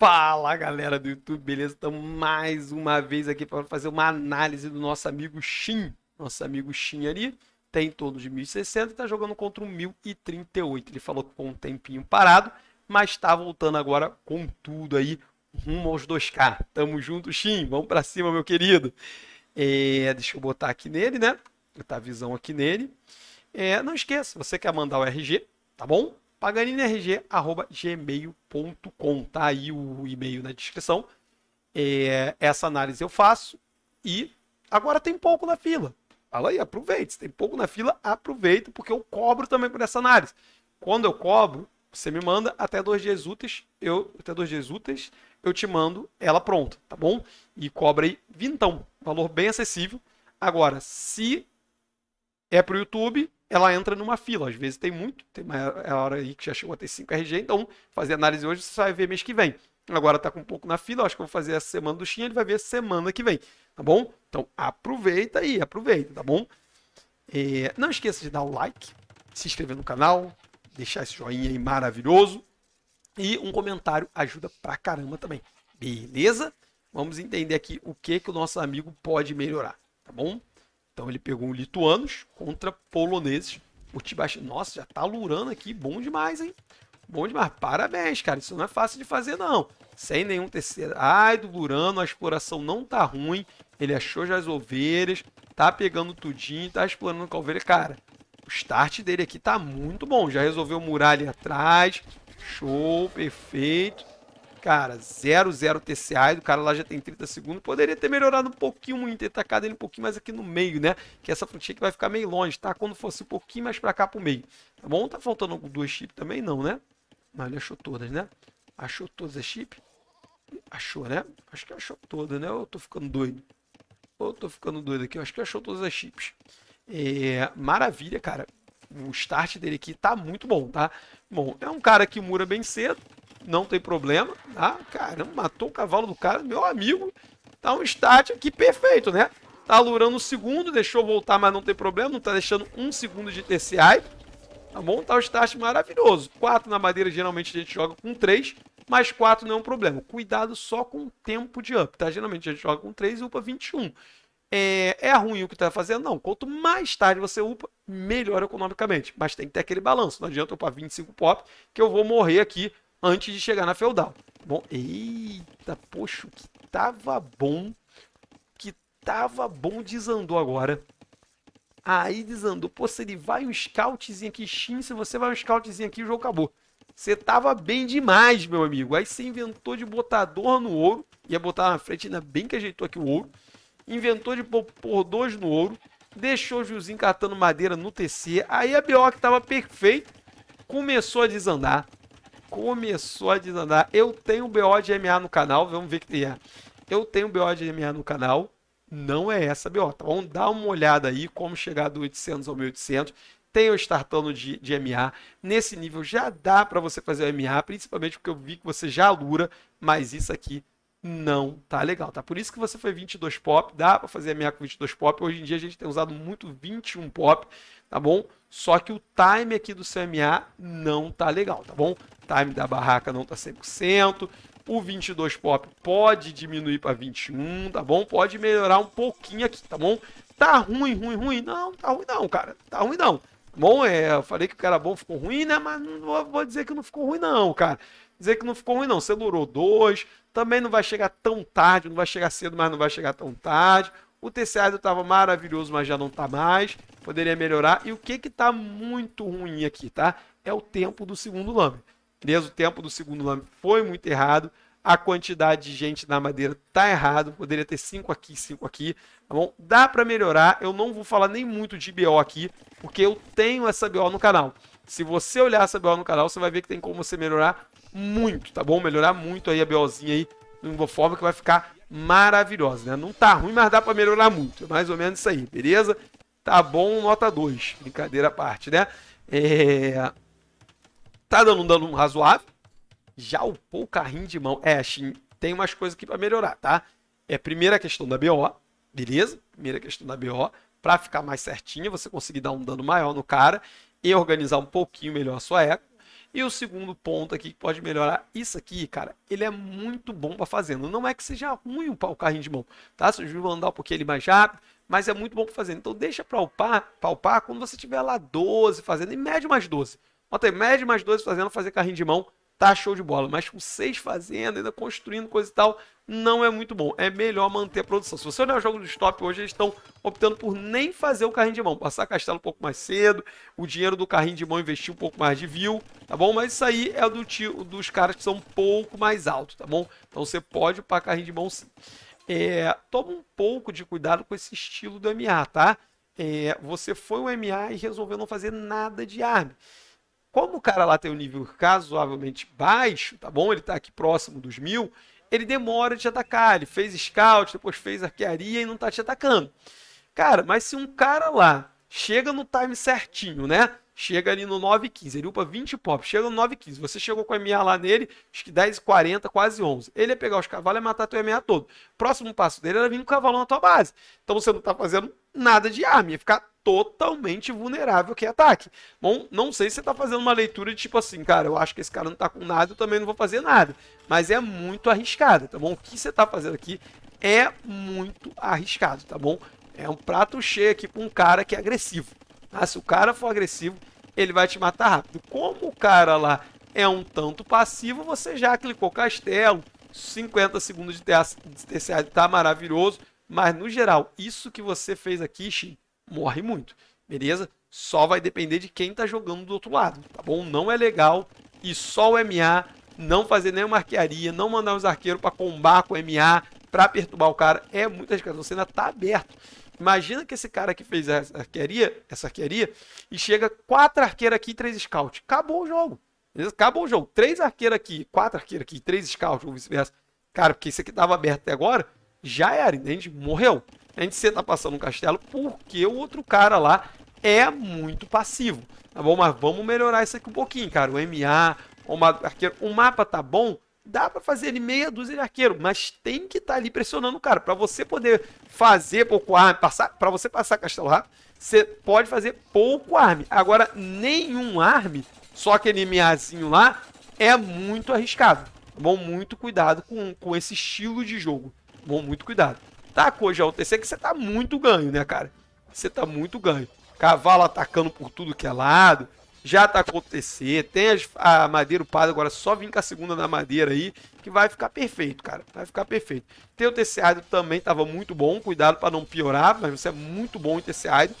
Fala galera do YouTube, beleza? Estamos mais uma vez aqui para fazer uma análise do nosso amigo Shin. Nosso amigo Shin ali tem em torno de 1060 e está jogando contra 1038. Ele falou que ficou um tempinho parado, mas está voltando agora com tudo aí, rumo aos 2K. Tamo junto, Shin. Vamos para cima, meu querido. É, deixa eu botar aqui nele, né? Botar a visão aqui nele. É, não esqueça, você quer mandar o RG, tá bom? paganinirg.gmail.com. Tá aí o e-mail na descrição. É, essa análise eu faço e agora tem pouco na fila. Fala aí, aproveita. Se tem pouco na fila, aproveita, porque eu cobro também por essa análise. Quando eu cobro, você me manda até dois dias úteis, eu até dois dias úteis, eu te mando ela pronta, tá bom? E cobra aí vintão, valor bem acessível. Agora, se é para o YouTube, ela entra numa fila. Às vezes tem muito, tem uma é hora aí que já chegou a ter 5 RG, então fazer análise hoje você vai ver mês que vem. Agora está com um pouco na fila, acho que eu vou fazer essa semana do Xinha, ele vai ver semana que vem, tá bom? Então aproveita aí, aproveita, tá bom? É, não esqueça de dar o like, se inscrever no canal, deixar esse joinha aí maravilhoso e um comentário ajuda pra caramba também, beleza? Vamos entender aqui o que, que o nosso amigo pode melhorar, tá bom? Então ele pegou lituanos contra poloneses. O Tibach, nossa, já tá lurando aqui, bom demais, hein? Bom demais, parabéns, cara. Isso não é fácil de fazer, não. Sem nenhum terceiro. Ai, do Lurano, a exploração não tá ruim. Ele achou já as ovelhas, tá pegando tudinho, tá explorando com a ovelha. Cara, o start dele aqui tá muito bom. Já resolveu murar ali atrás. Show, perfeito. Cara, 0-0 TCA, e o cara lá já tem 30 segundos. Poderia ter melhorado um pouquinho, ter tacado ele um pouquinho mais aqui no meio, né? Que essa frontinha aqui vai ficar meio longe, tá? Quando fosse um pouquinho mais pra cá pro meio. Tá bom? Tá faltando duas chips também, não, né? Mas ele achou todas, né? Achou todas as chips? Achou, né? Acho que achou todas, né? eu tô ficando doido? eu tô ficando doido aqui? Eu acho que achou todas as chips. É... Maravilha, cara. O start dele aqui tá muito bom, tá? Bom, é um cara que mura bem cedo não tem problema. Ah, caramba, matou o cavalo do cara, meu amigo. Tá um start aqui perfeito, né? Tá alurando o segundo, deixou voltar, mas não tem problema. Não tá deixando um segundo de TCI. Tá bom? Tá um start maravilhoso. 4 na madeira, geralmente a gente joga com 3, mas 4 não é um problema. Cuidado só com o tempo de up, tá? Geralmente a gente joga com 3 e upa 21. É, é ruim o que tá fazendo? Não. Quanto mais tarde você upa, melhor economicamente. Mas tem que ter aquele balanço. Não adianta upar 25 pop, que eu vou morrer aqui antes de chegar na feudal. Bom, eita, poxa, que tava bom, que tava bom desandou agora. Aí desandou. Pô, se ele vai um scoutzinho aqui, Shin, se você vai um scoutzinho aqui, o jogo acabou. Você tava bem demais, meu amigo. Aí você inventou de botar dor no ouro. Ia botar na frente, ainda bem que ajeitou aqui o ouro. Inventou de pôr, pôr dois no ouro. Deixou o Juzinho catando madeira no TC. Aí a BO que tava perfeito começou a desandar começou a desandar. Eu tenho BO de MA no canal, vamos ver que tem. Eu tenho BO de MA no canal, não é essa BO. Tá? Vamos dar uma olhada aí como chegar do 800 ao 1800. Tem o startando de, de MA. Nesse nível já dá para você fazer o MA, principalmente porque eu vi que você já alura, mas isso aqui não tá legal, tá? Por isso que você foi 22 pop, dá para fazer MA com 22 pop. Hoje em dia a gente tem usado muito 21 pop, tá bom? Só que o time aqui do CMA não tá legal, tá bom? Time da barraca não tá 100%. O 22 pop pode diminuir para 21, tá bom? Pode melhorar um pouquinho aqui, tá bom? Tá ruim, ruim, ruim? Não, tá ruim não, cara. Tá ruim não. Tá bom, é, eu falei que o cara bom ficou ruim, né? Mas não vou, vou dizer que não ficou ruim não, cara dizer que não ficou ruim, não. Você durou dois, também não vai chegar tão tarde, não vai chegar cedo, mas não vai chegar tão tarde. O terceiro estava maravilhoso, mas já não está mais. Poderia melhorar. E o que está muito ruim aqui, tá? É o tempo do segundo lame. Beleza? O tempo do segundo lame foi muito errado. A quantidade de gente na madeira está errado. Poderia ter cinco aqui, cinco aqui. Tá bom? Dá para melhorar. Eu não vou falar nem muito de BO aqui, porque eu tenho essa BO no canal. Se você olhar essa BO no canal, você vai ver que tem como você melhorar muito, tá bom? Melhorar muito aí a BOzinha aí, de uma forma que vai ficar maravilhosa, né? Não tá ruim, mas dá para melhorar muito. É mais ou menos isso aí, beleza? Tá bom, nota 2. Brincadeira à parte, né? É... Tá dando um dano razoável. Já upou o carrinho de mão. É, Shin, tem umas coisas aqui para melhorar, tá? É primeira questão da BO, beleza? Primeira questão da BO, para ficar mais certinha, você conseguir dar um dano maior no cara e organizar um pouquinho melhor a sua eco. E o segundo ponto aqui que pode melhorar, isso aqui, cara, ele é muito bom para fazenda. Não é que seja ruim o carrinho de mão, tá? Vocês vão andar um pouquinho ele mais rápido, mas é muito bom para fazer Então deixa para upar, palpar quando você tiver lá 12 fazendo e mede mais 12. Bota aí, mede mais 12 fazendo fazer carrinho de mão tá show de bola. Mas com seis fazendas, ainda construindo coisa e tal, não é muito bom. É melhor manter a produção. Se você olhar é o jogo do stop hoje, eles estão optando por nem fazer o carrinho de mão. Passar castelo um pouco mais cedo, o dinheiro do carrinho de mão investir um pouco mais de view, tá bom? Mas isso aí é do tio, dos caras que são um pouco mais altos, tá bom? Então você pode upar carrinho de mão sim. É, toma um pouco de cuidado com esse estilo do MA, tá? É, você foi um MA e resolveu não fazer nada de arma. Como o cara lá tem um nível razoavelmente baixo, tá bom? Ele está aqui próximo dos mil, ele demora de te atacar. Ele fez scout, depois fez arquearia e não está te atacando. Cara, mas se um cara lá chega no time certinho, né? Chega ali no 9,15, ele upa 20 pop, chega no 9,15. Você chegou com MA lá nele, acho que 10,40, quase 11. Ele ia pegar os cavalos e matar teu MA todo. Próximo passo dele era vir com o cavalo na tua base. Então você não está fazendo nada de arma, ia ficar totalmente vulnerável que é ataque. Bom, não sei se você tá fazendo uma leitura de tipo assim, cara, eu acho que esse cara não tá com nada, eu também não vou fazer nada. Mas é muito arriscado, tá bom? O que você tá fazendo aqui é muito arriscado, tá bom? É um prato cheio aqui com um cara que é agressivo. Tá? Se o cara for agressivo, ele vai te matar rápido. Como o cara lá é um tanto passivo, você já clicou castelo, 50 segundos de TCA está maravilhoso. Mas, no geral, isso que você fez aqui, Shin, morre muito, beleza? Só vai depender de quem tá jogando do outro lado, tá bom? Não é legal e só o MA, não fazer nenhuma arquearia, não mandar os arqueiros para combar com o MA, para perturbar o cara, é muita coisas Você ainda tá aberto. Imagina que esse cara que fez essa arquearia, essa arquearia e chega quatro arqueiros aqui e três scouts. Acabou o jogo. Beleza? Acabou o jogo. Três arqueiros aqui, quatro arqueiros aqui, três scouts, ou vice-versa. Cara, porque isso aqui tava aberto até agora, já era, a gente morreu. A gente senta passando um castelo porque o outro cara lá é muito passivo, tá bom? Mas vamos melhorar isso aqui um pouquinho, cara. O MA, o arqueiro, o mapa tá bom, dá para fazer ele meia dúzia de arqueiro, mas tem que estar tá ali pressionando o cara. Para você poder fazer pouco arme, passar, para você passar castelo rápido, você pode fazer pouco arme. Agora, nenhum arme, só aquele MAzinho lá, é muito arriscado. Tá bom, muito cuidado com, com esse estilo de jogo. Bom, muito cuidado. tá já o terceiro que você tá muito ganho, né, cara? Você tá muito ganho. Cavalo atacando por tudo que é lado. Já atacou o TC. Tem as, a madeira upada agora. Só vim com a segunda na madeira aí. Que vai ficar perfeito, cara. Vai ficar perfeito. Tem o TC Idle também. Tava muito bom. Cuidado para não piorar. Mas você é muito bom em TC Idle.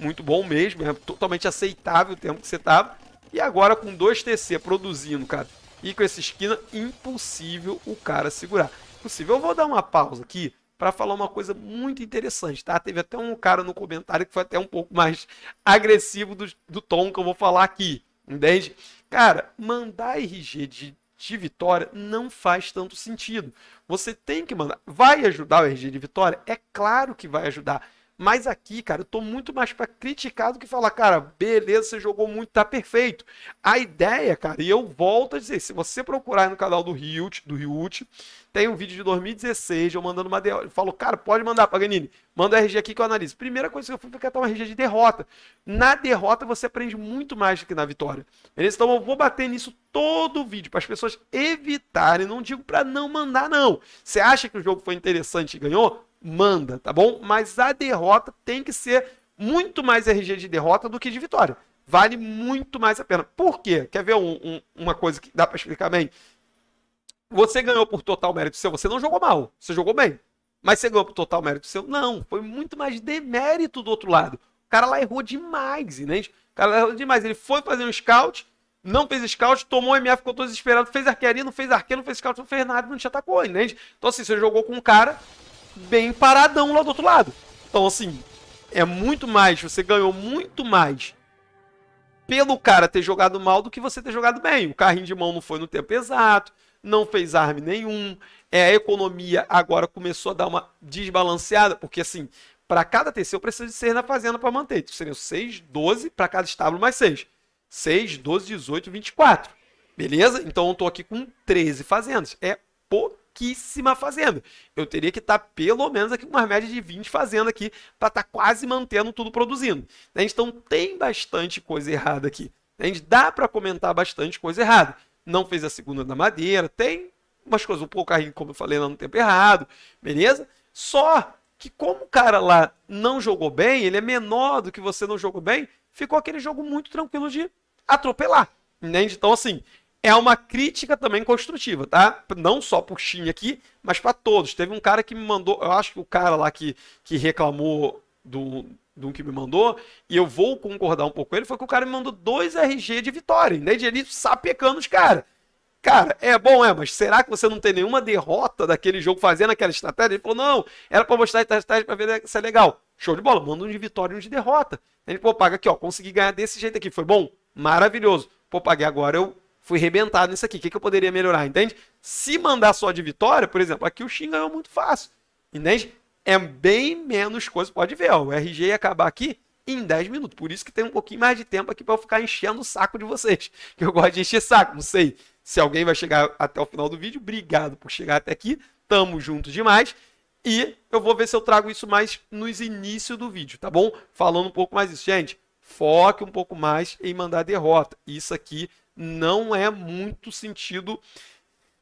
Muito bom mesmo. É totalmente aceitável o tempo que você tava. E agora com dois TC produzindo, cara. E com essa esquina, impossível o cara segurar possível. Eu vou dar uma pausa aqui para falar uma coisa muito interessante, tá? Teve até um cara no comentário que foi até um pouco mais agressivo do, do tom que eu vou falar aqui, entende? Cara, mandar RG de, de vitória não faz tanto sentido. Você tem que mandar. Vai ajudar o RG de vitória? É claro que vai ajudar. Mas aqui, cara, eu tô muito mais para criticar do que falar, cara, beleza, você jogou muito, tá perfeito. A ideia, cara, e eu volto a dizer, se você procurar no canal do Riute, do Riut, tem um vídeo de 2016, eu mandando uma derrota. Ele falou, cara, pode mandar, Paganini, manda o RG aqui que eu analiso. Primeira coisa que eu fui foi catar uma RG de derrota. Na derrota você aprende muito mais do que na vitória. Então eu vou bater nisso todo o vídeo, para as pessoas evitarem, não digo para não mandar, não. Você acha que o jogo foi interessante e ganhou? manda, tá bom? Mas a derrota tem que ser muito mais RG de derrota do que de vitória. Vale muito mais a pena. Por quê? Quer ver um, um, uma coisa que dá para explicar bem? Você ganhou por total mérito seu, você não jogou mal, você jogou bem. Mas você ganhou por total mérito seu? Não, foi muito mais demérito do outro lado. O cara lá errou demais, entende? O cara lá errou demais. Ele foi fazer um scout, não fez scout, tomou MF, ficou todo desesperado, fez arquearia, não fez arqueiro, não fez scout, não fez nada, não te atacou, entende? Então assim, você jogou com um cara bem paradão lá do outro lado. Então, assim, é muito mais. Você ganhou muito mais pelo cara ter jogado mal do que você ter jogado bem. O carrinho de mão não foi no tempo exato, não fez arme nenhum. É, a economia agora começou a dar uma desbalanceada, porque assim, para cada TC eu preciso de seis na fazenda para manter. Então, seriam 6, 12 para cada estábulo mais 6. 6, 12, 18, 24. Beleza? Então eu tô aqui com 13 fazendas. É pouco pouquíssima fazenda. Eu teria que estar tá pelo menos aqui com uma média de 20 fazendas aqui para estar tá quase mantendo tudo produzindo. Né? Então tem bastante coisa errada aqui. Né, a gente dá para comentar bastante coisa errada. Não fez a segunda da madeira, tem umas coisas, um pouco carrinho, como eu falei lá no tempo errado, beleza? Só que como o cara lá não jogou bem, ele é menor do que você não jogou bem, ficou aquele jogo muito tranquilo de atropelar. Né? Então, assim, é uma crítica também construtiva, tá? Não só pro Shin aqui, mas para todos. Teve um cara que me mandou, eu acho que o cara lá que, que reclamou do, do que me mandou, e eu vou concordar um pouco com ele, foi que o cara me mandou dois RG de vitória, né? De ele sapecando os caras. Cara, é bom, é, mas será que você não tem nenhuma derrota daquele jogo fazendo aquela estratégia? Ele falou, não, era pra mostrar a estratégia pra ver se é legal. Show de bola, manda um de vitória e um de derrota. Ele, pô, paga aqui, ó, consegui ganhar desse jeito aqui, foi bom? Maravilhoso. Pô, paguei agora, eu fui rebentado nisso aqui. O que, que eu poderia melhorar, entende? Se mandar só de vitória, por exemplo, aqui o Xing ganhou muito fácil, entende? É bem menos coisa, pode ver, ó, o RG ia acabar aqui em 10 minutos. Por isso que tem um pouquinho mais de tempo aqui para eu ficar enchendo o saco de vocês, que eu gosto de encher saco, não sei se alguém vai chegar até o final do vídeo. Obrigado por chegar até aqui, tamo junto demais. E eu vou ver se eu trago isso mais nos inícios do vídeo, tá bom? Falando um pouco mais isso, gente. Foque um pouco mais em mandar derrota. Isso aqui não é muito sentido.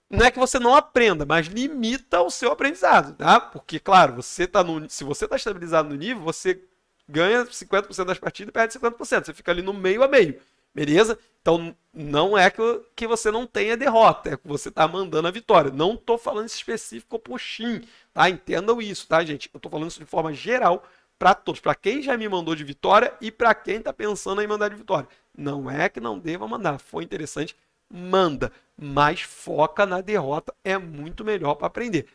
Não é que você não aprenda, mas limita o seu aprendizado, tá? Porque, claro, você tá no, se você está estabilizado no nível, você ganha 50% das partidas e perde 50%. Você fica ali no meio a meio, beleza? Então, não é que, que você não tenha derrota, é que você está mandando a vitória. Não estou falando específico pro Shin, tá? Entendam isso, tá, gente? Eu estou falando isso de forma geral para todos, para quem já me mandou de vitória e para quem está pensando em mandar de vitória. Não é que não deva mandar, foi interessante, manda, mas foca na derrota, é muito melhor para aprender.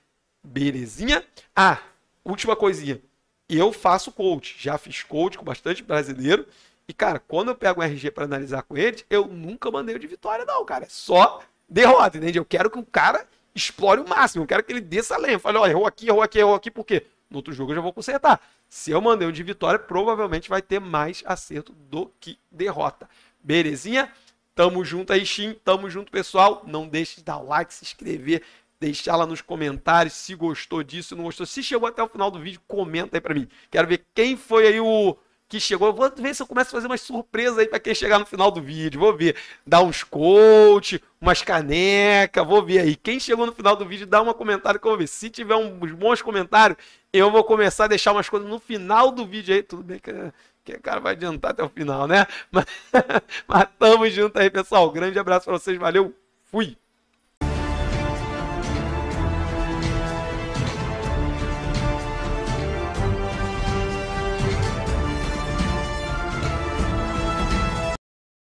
Belezinha? Ah, última coisinha. Eu faço coach, já fiz coach com bastante brasileiro. E, cara, quando eu pego um RG para analisar com eles, eu nunca mandei de vitória, não, cara. É só derrota, entende? Eu quero que o cara explore o máximo, eu quero que ele desça lenha. Fale, ó, errou aqui, errou aqui, errou aqui, por quê? No outro jogo eu já vou consertar. Se eu mandei um de vitória, provavelmente vai ter mais acerto do que derrota. Belezinha? Tamo junto aí, Shin. Tamo junto, pessoal. Não deixe de dar like, se inscrever, deixar lá nos comentários se gostou disso, não gostou. Se chegou até o final do vídeo, comenta aí pra mim. Quero ver quem foi aí o que chegou. Eu vou ver se eu começo a fazer umas surpresas aí para quem chegar no final do vídeo. Vou ver. Dá uns coach, umas caneca, vou ver aí. Quem chegou no final do vídeo, dá um comentário que eu vou ver. Se tiver uns bons comentários, eu vou começar a deixar umas coisas no final do vídeo aí. Tudo bem que que cara vai adiantar até o final, né? Mas, mas tamo junto aí, pessoal. Grande abraço para vocês, valeu, fui!